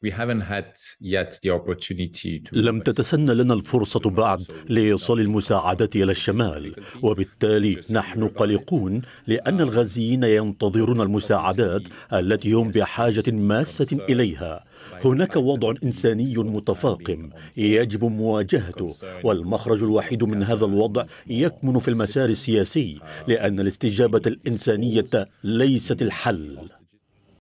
We haven't had yet the opportunity to... لم تتسنى لنا الفرصة بعد لإيصال المساعدة إلى الشمال وبالتالي نحن قلقون لأن uh, الغازيين ينتظرون المساعدات التي هم بحاجة ماسة إليها هناك وضع إنساني متفاقم يجب مواجهته والمخرج الوحيد من هذا الوضع يكمن في المسار السياسي uh, لأن الاستجابة الإنسانية ليست الحل